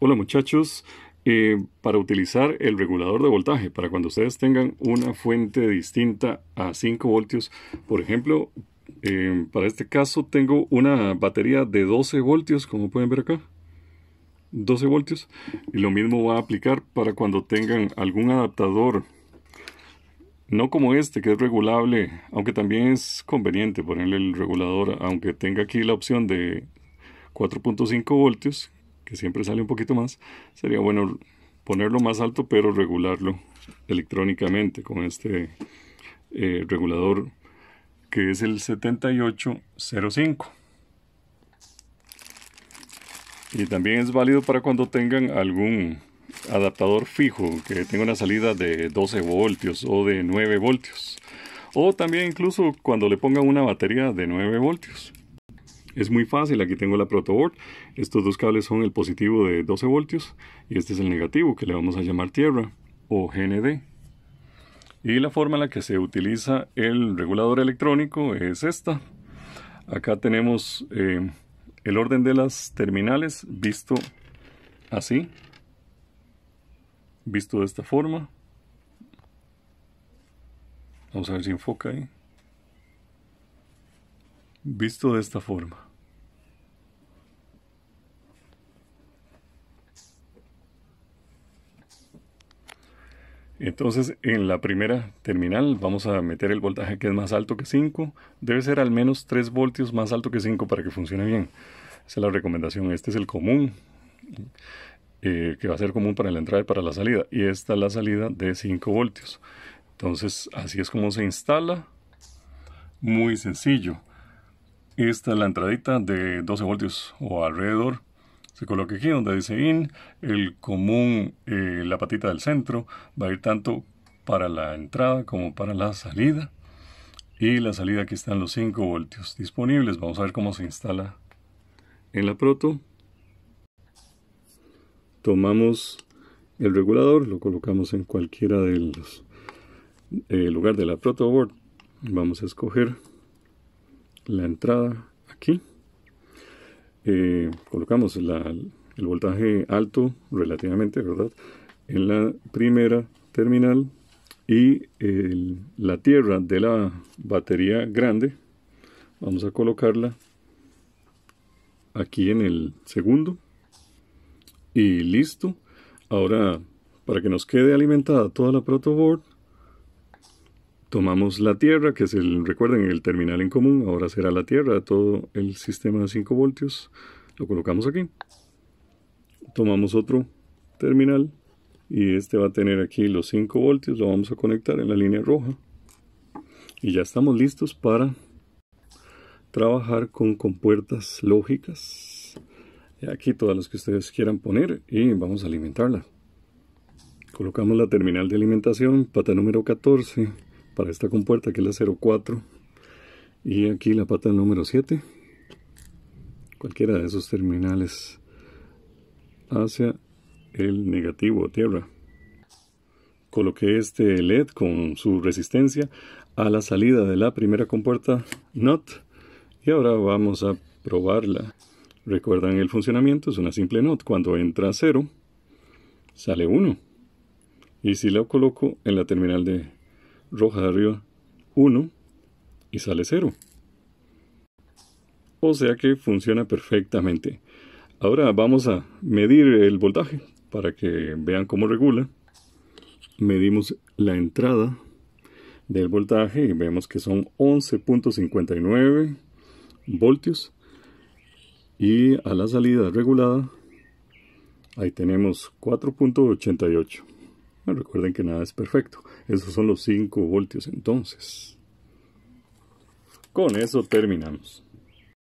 Hola muchachos, eh, para utilizar el regulador de voltaje, para cuando ustedes tengan una fuente distinta a 5 voltios, por ejemplo, em, para este caso tengo una batería de 12 voltios, como pueden ver acá. 12 voltios y lo mismo va a aplicar para cuando tengan algún adaptador no como este que es regulable aunque también es conveniente ponerle el regulador aunque tenga aquí la opción de 4.5 voltios que siempre sale un poquito más, sería bueno ponerlo más alto pero regularlo electrónicamente con este eh, regulador que es el 7805 y también es válido para cuando tengan algún adaptador fijo que tenga una salida de 12 voltios o de 9 voltios o también incluso cuando le pongan una batería de 9 voltios es muy fácil, aquí tengo la protoboard. Estos dos cables son el positivo de 12 voltios y este es el negativo que le vamos a llamar tierra o GND. Y la forma en la que se utiliza el regulador electrónico es esta. Acá tenemos eh, el orden de las terminales visto así, visto de esta forma. Vamos a ver si enfoca ahí. Visto de esta forma, Entonces, en la primera terminal vamos a meter el voltaje que es más alto que 5. Debe ser al menos 3 voltios más alto que 5 para que funcione bien. Esa es la recomendación. Este es el común, eh, que va a ser común para la entrada y para la salida. Y esta es la salida de 5 voltios. Entonces, así es como se instala. Muy sencillo. Esta es la entradita de 12 voltios o alrededor. Se coloca aquí donde dice IN. El común, eh, la patita del centro, va a ir tanto para la entrada como para la salida. Y la salida aquí están los 5 voltios disponibles. Vamos a ver cómo se instala en la proto. Tomamos el regulador, lo colocamos en cualquiera de los eh, lugar de la protoboard. Vamos a escoger la entrada aquí. Eh, colocamos el voltaje alto relativamente, ¿verdad? En la primera terminal y la tierra de la batería grande vamos a colocarla aquí en el segundo y listo ahora para que nos quede alimentada toda la protoboard Tomamos la Tierra, que es el, recuerden, el terminal en común, ahora será la Tierra, todo el sistema de 5 voltios, lo colocamos aquí. Tomamos otro terminal y este va a tener aquí los 5 voltios, lo vamos a conectar en la línea roja. Y ya estamos listos para trabajar con compuertas lógicas. Aquí todas las que ustedes quieran poner y vamos a alimentarla. Colocamos la terminal de alimentación, pata número 14 para esta compuerta que es la 04 y aquí la pata número 7 cualquiera de esos terminales hacia el negativo tierra coloqué este led con su resistencia a la salida de la primera compuerta NOT y ahora vamos a probarla recuerdan el funcionamiento es una simple NOT cuando entra 0 sale 1 y si la coloco en la terminal de roja de arriba 1 y sale 0. O sea que funciona perfectamente. Ahora vamos a medir el voltaje para que vean cómo regula. Medimos la entrada del voltaje y vemos que son 11.59 voltios y a la salida regulada ahí tenemos 4.88 recuerden que nada es perfecto. Esos son los 5 voltios entonces. Con eso terminamos.